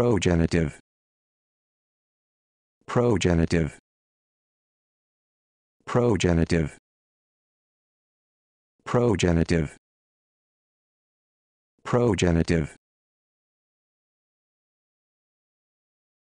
progenitive progenitive progenitive progenitive progenitive